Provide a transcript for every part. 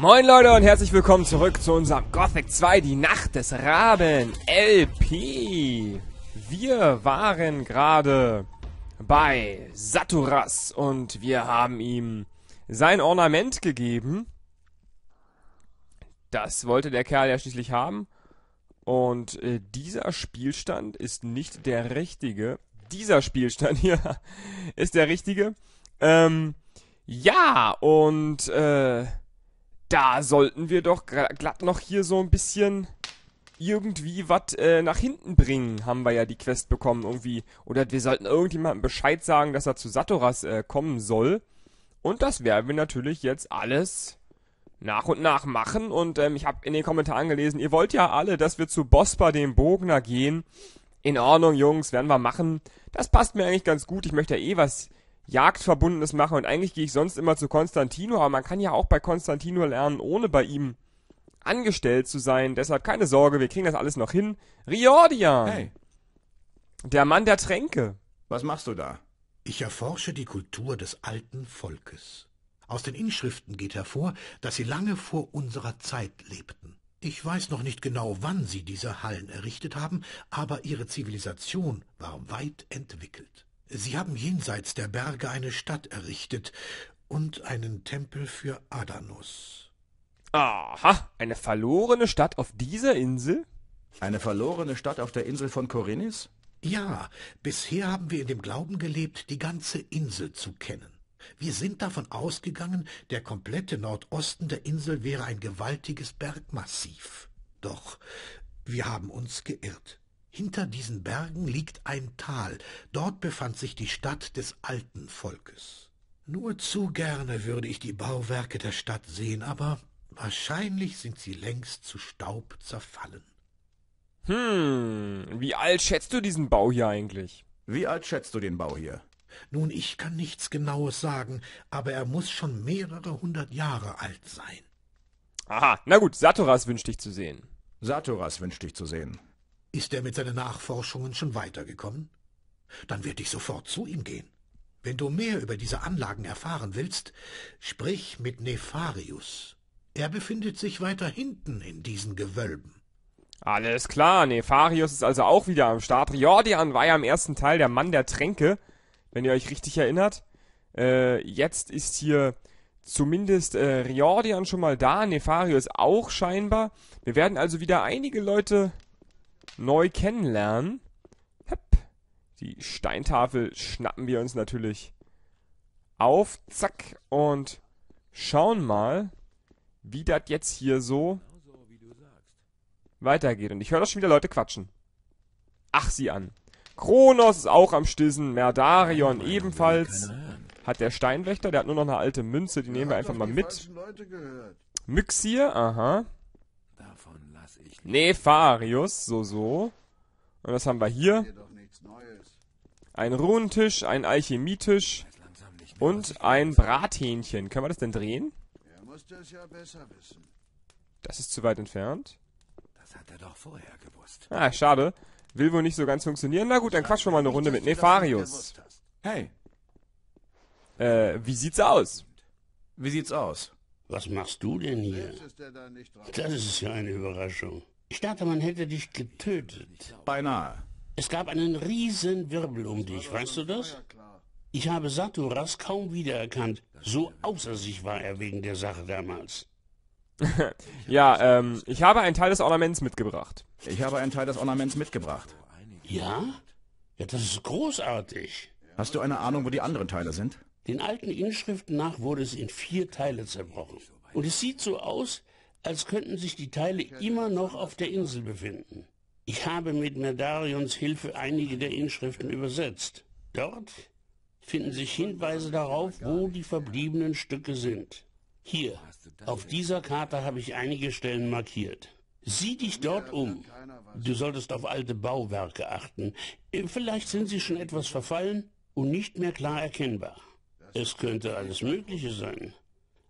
Moin Leute und herzlich willkommen zurück zu unserem Gothic 2, die Nacht des Raben LP. Wir waren gerade bei Saturas und wir haben ihm sein Ornament gegeben. Das wollte der Kerl ja schließlich haben. Und äh, dieser Spielstand ist nicht der richtige. Dieser Spielstand hier ist der richtige. Ähm, ja, und äh, da sollten wir doch glatt noch hier so ein bisschen irgendwie was äh, nach hinten bringen, haben wir ja die Quest bekommen irgendwie. Oder wir sollten irgendjemandem Bescheid sagen, dass er zu Satoras äh, kommen soll. Und das werden wir natürlich jetzt alles nach und nach machen. Und ähm, ich habe in den Kommentaren gelesen, ihr wollt ja alle, dass wir zu Bospa, dem Bogner, gehen. In Ordnung, Jungs, werden wir machen. Das passt mir eigentlich ganz gut. Ich möchte ja eh was Jagdverbundenes mache. Und eigentlich gehe ich sonst immer zu Konstantino, aber man kann ja auch bei Konstantino lernen, ohne bei ihm angestellt zu sein. Deshalb keine Sorge, wir kriegen das alles noch hin. Riordian! Hey. Der Mann der Tränke. Was machst du da? Ich erforsche die Kultur des alten Volkes. Aus den Inschriften geht hervor, dass sie lange vor unserer Zeit lebten. Ich weiß noch nicht genau, wann sie diese Hallen errichtet haben, aber ihre Zivilisation war weit entwickelt. Sie haben jenseits der Berge eine Stadt errichtet und einen Tempel für Adanus. Aha, eine verlorene Stadt auf dieser Insel? Eine verlorene Stadt auf der Insel von Korinnis? Ja, bisher haben wir in dem Glauben gelebt, die ganze Insel zu kennen. Wir sind davon ausgegangen, der komplette Nordosten der Insel wäre ein gewaltiges Bergmassiv. Doch wir haben uns geirrt. Hinter diesen Bergen liegt ein Tal, dort befand sich die Stadt des alten Volkes. Nur zu gerne würde ich die Bauwerke der Stadt sehen, aber wahrscheinlich sind sie längst zu Staub zerfallen. Hm, wie alt schätzt du diesen Bau hier eigentlich? Wie alt schätzt du den Bau hier? Nun, ich kann nichts Genaues sagen, aber er muss schon mehrere hundert Jahre alt sein. Aha, na gut, Satoras wünscht dich zu sehen. Satoras wünscht dich zu sehen. Ist er mit seinen Nachforschungen schon weitergekommen? Dann werde ich sofort zu ihm gehen. Wenn du mehr über diese Anlagen erfahren willst, sprich mit Nefarius. Er befindet sich weiter hinten in diesen Gewölben. Alles klar, Nefarius ist also auch wieder am Start. Jordian war ja im ersten Teil der Mann der Tränke, wenn ihr euch richtig erinnert. Äh, jetzt ist hier zumindest äh, Riordian schon mal da, Nefarius auch scheinbar. Wir werden also wieder einige Leute neu kennenlernen. Die Steintafel schnappen wir uns natürlich auf. Zack. Und schauen mal, wie das jetzt hier so weitergeht. Und ich höre doch schon wieder Leute quatschen. Ach, sie an. Kronos ist auch am Stissen. Merdarion ebenfalls. Hat der Steinwächter. Der hat nur noch eine alte Münze. Die nehmen wir einfach mal mit. Myxir. Aha. Davon lass ich Nefarius, so, so. Und was haben wir hier? Ein Runentisch, ein Alchemietisch und ein Brathähnchen. Können wir das denn drehen? Das ist zu weit entfernt. Ah, schade. Will wohl nicht so ganz funktionieren. Na gut, dann quatsch schon mal eine Runde mit Nefarius. Hey. Äh, wie sieht's aus? Wie sieht's aus? Was machst du denn hier? Das ist ja eine Überraschung. Ich dachte, man hätte dich getötet. Beinahe. Es gab einen riesen Wirbel um dich, weißt du das? Ich habe Saturas kaum wiedererkannt. So außer sich war er wegen der Sache damals. ja, ähm, ich habe einen Teil des Ornaments mitgebracht. Ich habe einen Teil des Ornaments mitgebracht. Ja? Ja, das ist großartig. Hast du eine Ahnung, wo die anderen Teile sind? Den alten Inschriften nach wurde es in vier Teile zerbrochen. Und es sieht so aus, als könnten sich die Teile immer noch auf der Insel befinden. Ich habe mit Medarions Hilfe einige der Inschriften übersetzt. Dort finden sich Hinweise darauf, wo die verbliebenen Stücke sind. Hier, auf dieser Karte habe ich einige Stellen markiert. Sieh dich dort um. Du solltest auf alte Bauwerke achten. Äh, vielleicht sind sie schon etwas verfallen und nicht mehr klar erkennbar. Es könnte alles Mögliche sein.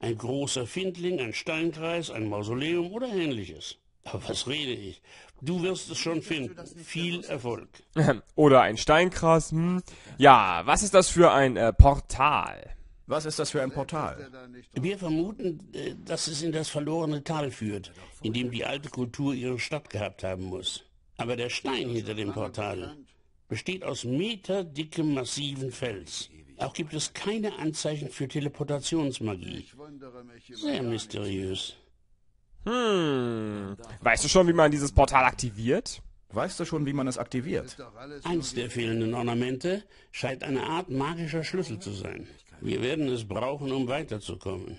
Ein großer Findling, ein Steinkreis, ein Mausoleum oder ähnliches. Aber was rede ich? Du wirst es schon finden. Viel Erfolg. Oder ein Steinkreis. Hm. Ja, was ist das für ein äh, Portal? Was ist das für ein Portal? Wir vermuten, äh, dass es in das verlorene Tal führt, in dem die alte Kultur ihre Stadt gehabt haben muss. Aber der Stein hinter dem Portal besteht aus meterdickem massiven Fels. Auch gibt es keine Anzeichen für Teleportationsmagie. Sehr mysteriös. Hm. Weißt du schon, wie man dieses Portal aktiviert? Weißt du schon, wie man es aktiviert? Eins der fehlenden Ornamente scheint eine Art magischer Schlüssel zu sein. Wir werden es brauchen, um weiterzukommen.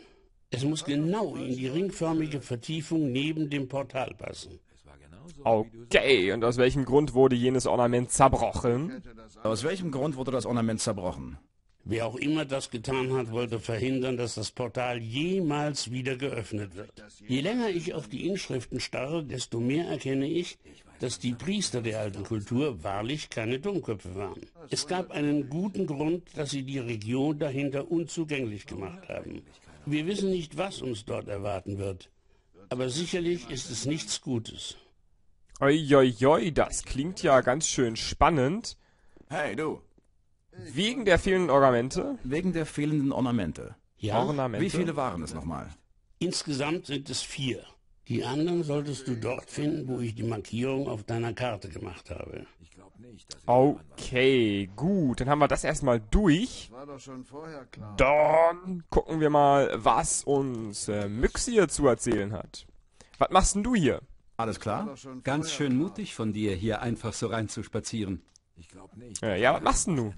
Es muss genau in die ringförmige Vertiefung neben dem Portal passen. Okay, und aus welchem Grund wurde jenes Ornament zerbrochen? Aus welchem Grund wurde das Ornament zerbrochen? Wer auch immer das getan hat, wollte verhindern, dass das Portal jemals wieder geöffnet wird. Je länger ich auf die Inschriften starre, desto mehr erkenne ich, dass die Priester der alten Kultur wahrlich keine Dummköpfe waren. Es gab einen guten Grund, dass sie die Region dahinter unzugänglich gemacht haben. Wir wissen nicht, was uns dort erwarten wird, aber sicherlich ist es nichts Gutes. Oi, oi, oi, das klingt ja ganz schön spannend. Hey, du, Wegen der fehlenden Ornamente? Wegen der fehlenden Ornamente. Ja. Ornamente? Wie viele waren es nochmal? Insgesamt sind es vier. Die anderen solltest du dort finden, wo ich die Markierung auf deiner Karte gemacht habe. Ich glaube nicht, dass Okay, gut. Dann haben wir das erstmal durch. Dann gucken wir mal, was uns äh, Myx hier zu erzählen hat. Was machst denn du hier? Alles klar? Ganz schön mutig von dir, hier einfach so reinzuspazieren. Ich glaube nicht. Ja, äh, ja, was machst denn du?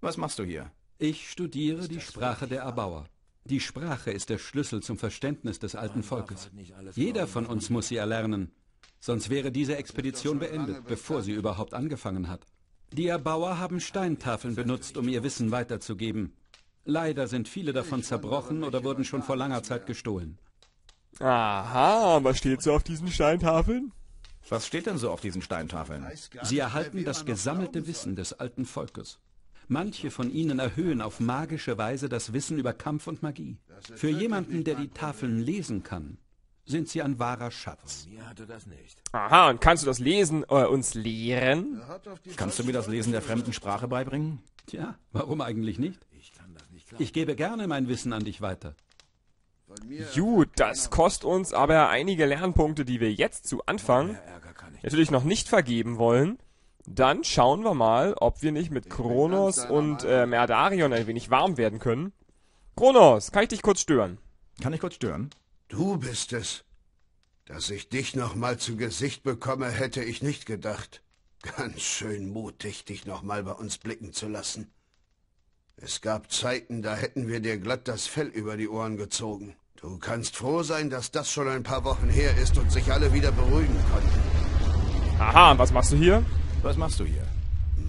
Was machst du hier? Ich studiere die Sprache der Erbauer. Die Sprache ist der Schlüssel zum Verständnis des alten Volkes. Jeder von uns muss sie erlernen. Sonst wäre diese Expedition beendet, bevor sie überhaupt angefangen hat. Die Erbauer haben Steintafeln benutzt, um ihr Wissen weiterzugeben. Leider sind viele davon zerbrochen oder wurden schon vor langer Zeit gestohlen. Aha, was steht so auf diesen Steintafeln? Was steht denn so auf diesen Steintafeln? Sie erhalten das gesammelte Wissen des alten Volkes. Manche von ihnen erhöhen auf magische Weise das Wissen über Kampf und Magie. Für jemanden, der die Tafeln lesen kann, sind sie ein wahrer Schatz. Aha, und kannst du das Lesen äh, uns lehren? Kannst du mir das Lesen der fremden Sprache beibringen? Tja, warum eigentlich nicht? Ich gebe gerne mein Wissen an dich weiter. Gut, das kostet uns aber einige Lernpunkte, die wir jetzt zu Anfang natürlich noch nicht vergeben wollen. Dann schauen wir mal, ob wir nicht mit Kronos und äh, Merdarion ein wenig warm werden können. Kronos, kann ich dich kurz stören? Kann ich kurz stören? Du bist es. Dass ich dich nochmal zu Gesicht bekomme, hätte ich nicht gedacht. Ganz schön mutig, dich nochmal bei uns blicken zu lassen. Es gab Zeiten, da hätten wir dir glatt das Fell über die Ohren gezogen. Du kannst froh sein, dass das schon ein paar Wochen her ist und sich alle wieder beruhigen konnten. Aha, und was machst du hier? Was machst du hier?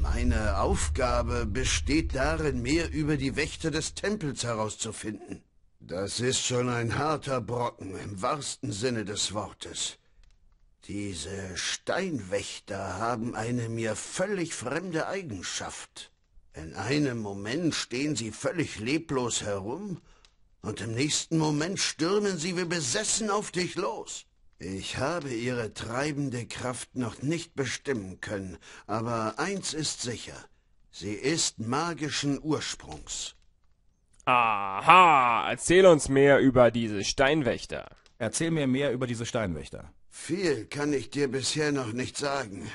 Meine Aufgabe besteht darin, mehr über die Wächter des Tempels herauszufinden. Das ist schon ein harter Brocken im wahrsten Sinne des Wortes. Diese Steinwächter haben eine mir völlig fremde Eigenschaft. In einem Moment stehen sie völlig leblos herum, und im nächsten Moment stürmen sie wie besessen auf dich los. Ich habe ihre treibende Kraft noch nicht bestimmen können, aber eins ist sicher. Sie ist magischen Ursprungs. Aha, erzähl uns mehr über diese Steinwächter. Erzähl mir mehr über diese Steinwächter. Viel kann ich dir bisher noch nicht sagen.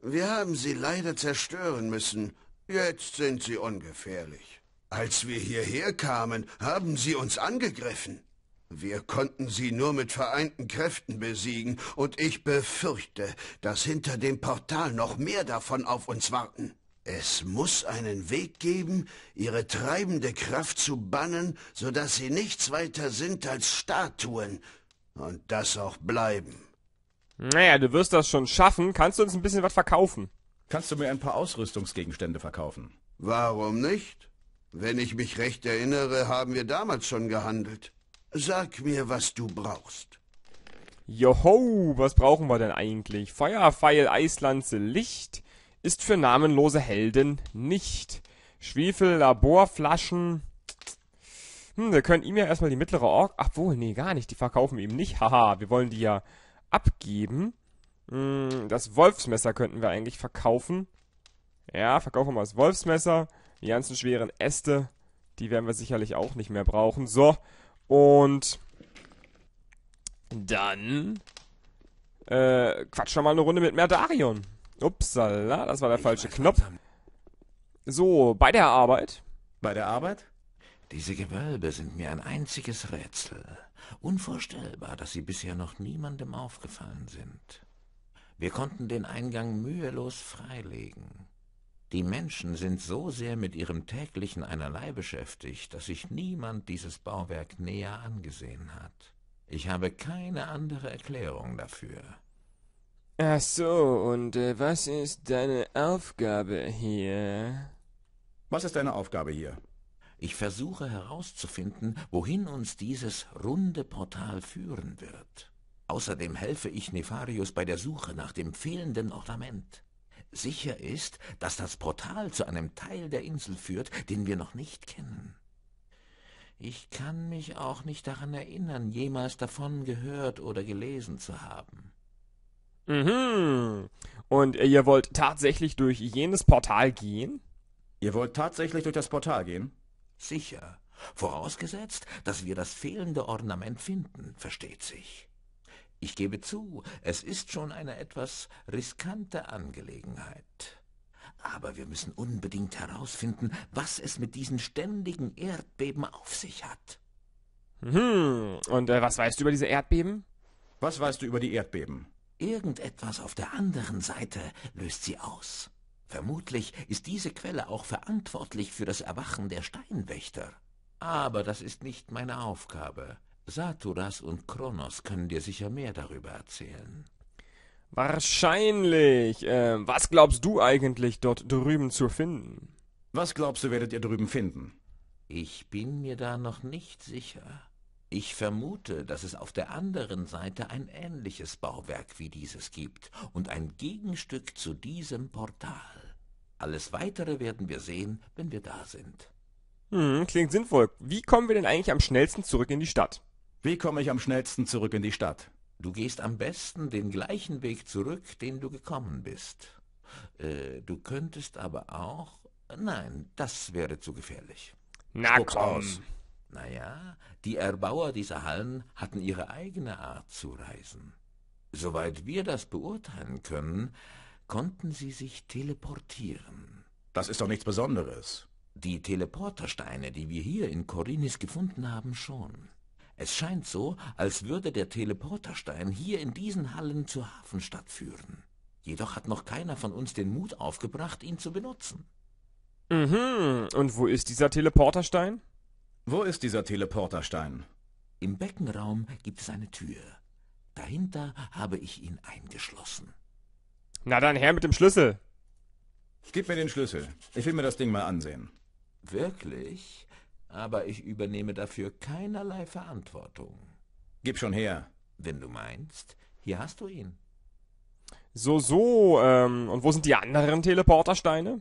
Wir haben sie leider zerstören müssen. Jetzt sind sie ungefährlich. Als wir hierher kamen, haben sie uns angegriffen. Wir konnten sie nur mit vereinten Kräften besiegen, und ich befürchte, dass hinter dem Portal noch mehr davon auf uns warten. Es muss einen Weg geben, ihre treibende Kraft zu bannen, so dass sie nichts weiter sind als Statuen, und das auch bleiben. Naja, du wirst das schon schaffen. Kannst du uns ein bisschen was verkaufen? Kannst du mir ein paar Ausrüstungsgegenstände verkaufen? Warum nicht? Wenn ich mich recht erinnere, haben wir damals schon gehandelt. Sag mir, was du brauchst. Joho, was brauchen wir denn eigentlich? Feuerpfeil, Eislanze, Licht ist für namenlose Helden nicht. Schwefel, Laborflaschen. Hm, wir können ihm ja erstmal die mittlere Org... Ach wohl, nee, gar nicht. Die verkaufen wir ihm nicht. Haha, wir wollen die ja abgeben. Hm, das Wolfsmesser könnten wir eigentlich verkaufen. Ja, verkaufen wir mal das Wolfsmesser. Die ganzen schweren Äste, die werden wir sicherlich auch nicht mehr brauchen. So, und dann äh, quatschen wir mal eine Runde mit Merdarion. Upsala, das war der ich falsche Knopf. So, bei der Arbeit. Bei der Arbeit? Diese Gewölbe sind mir ein einziges Rätsel. Unvorstellbar, dass sie bisher noch niemandem aufgefallen sind. Wir konnten den Eingang mühelos freilegen. Die Menschen sind so sehr mit ihrem täglichen Einerlei beschäftigt, dass sich niemand dieses Bauwerk näher angesehen hat. Ich habe keine andere Erklärung dafür. Ach so, und äh, was ist deine Aufgabe hier? Was ist deine Aufgabe hier? Ich versuche herauszufinden, wohin uns dieses runde Portal führen wird. Außerdem helfe ich Nefarius bei der Suche nach dem fehlenden Ornament. Sicher ist, dass das Portal zu einem Teil der Insel führt, den wir noch nicht kennen. Ich kann mich auch nicht daran erinnern, jemals davon gehört oder gelesen zu haben. Mhm. Und ihr wollt tatsächlich durch jenes Portal gehen? Ihr wollt tatsächlich durch das Portal gehen? Sicher. Vorausgesetzt, dass wir das fehlende Ornament finden, versteht sich. Ich gebe zu, es ist schon eine etwas riskante Angelegenheit. Aber wir müssen unbedingt herausfinden, was es mit diesen ständigen Erdbeben auf sich hat. Hm, und äh, was weißt du über diese Erdbeben? Was weißt du über die Erdbeben? Irgendetwas auf der anderen Seite löst sie aus. Vermutlich ist diese Quelle auch verantwortlich für das Erwachen der Steinwächter. Aber das ist nicht meine Aufgabe. Saturas und Kronos können dir sicher mehr darüber erzählen. Wahrscheinlich. Ähm, was glaubst du eigentlich dort drüben zu finden? Was glaubst du, werdet ihr drüben finden? Ich bin mir da noch nicht sicher. Ich vermute, dass es auf der anderen Seite ein ähnliches Bauwerk wie dieses gibt und ein Gegenstück zu diesem Portal. Alles Weitere werden wir sehen, wenn wir da sind. Hm, klingt sinnvoll. Wie kommen wir denn eigentlich am schnellsten zurück in die Stadt? Wie komme ich am schnellsten zurück in die Stadt? Du gehst am besten den gleichen Weg zurück, den du gekommen bist. Äh, du könntest aber auch... Nein, das wäre zu gefährlich. Na Spuck's komm. Aus. Naja, die Erbauer dieser Hallen hatten ihre eigene Art zu reisen. Soweit wir das beurteilen können, konnten sie sich teleportieren. Das ist doch nichts Besonderes. Die Teleportersteine, die wir hier in Korinis gefunden haben, schon. Es scheint so, als würde der Teleporterstein hier in diesen Hallen zur Hafenstadt führen. Jedoch hat noch keiner von uns den Mut aufgebracht, ihn zu benutzen. Mhm. Und wo ist dieser Teleporterstein? Wo ist dieser Teleporterstein? Im Beckenraum gibt es eine Tür. Dahinter habe ich ihn eingeschlossen. Na dann her mit dem Schlüssel. Gib mir den Schlüssel. Ich will mir das Ding mal ansehen. Wirklich? aber ich übernehme dafür keinerlei Verantwortung. Gib schon her. Wenn du meinst, hier hast du ihn. So, so, ähm, und wo sind die anderen Teleportersteine?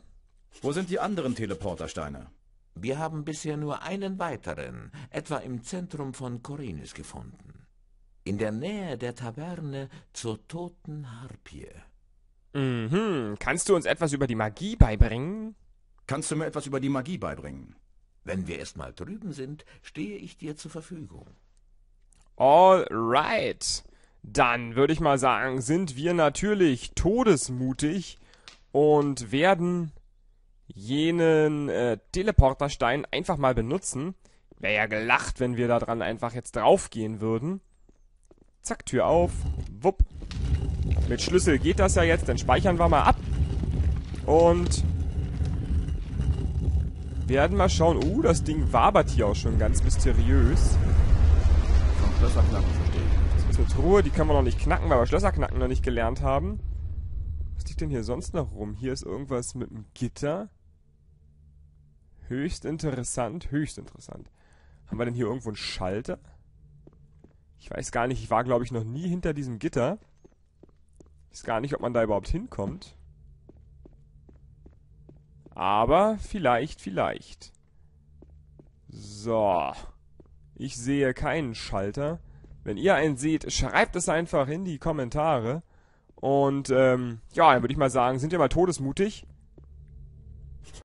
Wo sind die anderen Teleportersteine? Wir haben bisher nur einen weiteren, etwa im Zentrum von Korinis gefunden. In der Nähe der Taverne zur toten Harpie. Mhm, kannst du uns etwas über die Magie beibringen? Kannst du mir etwas über die Magie beibringen? Wenn wir erstmal drüben sind, stehe ich dir zur Verfügung. All right. Dann würde ich mal sagen, sind wir natürlich todesmutig und werden jenen äh, Teleporterstein einfach mal benutzen. Wäre ja gelacht, wenn wir da dran einfach jetzt draufgehen würden. Zack, Tür auf. Wupp. Mit Schlüssel geht das ja jetzt, dann speichern wir mal ab. Und werden mal schauen. uh, das Ding wabert hier auch schon ganz mysteriös. Von Schlösserknacken verstehe ich. Das ist eine Truhe, die können wir noch nicht knacken, weil wir Schlösserknacken noch nicht gelernt haben. Was liegt denn hier sonst noch rum? Hier ist irgendwas mit einem Gitter. Höchst interessant, höchst interessant. Haben wir denn hier irgendwo einen Schalter? Ich weiß gar nicht, ich war glaube ich noch nie hinter diesem Gitter. Ich weiß gar nicht, ob man da überhaupt hinkommt. Aber vielleicht, vielleicht. So. Ich sehe keinen Schalter. Wenn ihr einen seht, schreibt es einfach in die Kommentare. Und ähm, ja, dann würde ich mal sagen, sind wir mal todesmutig.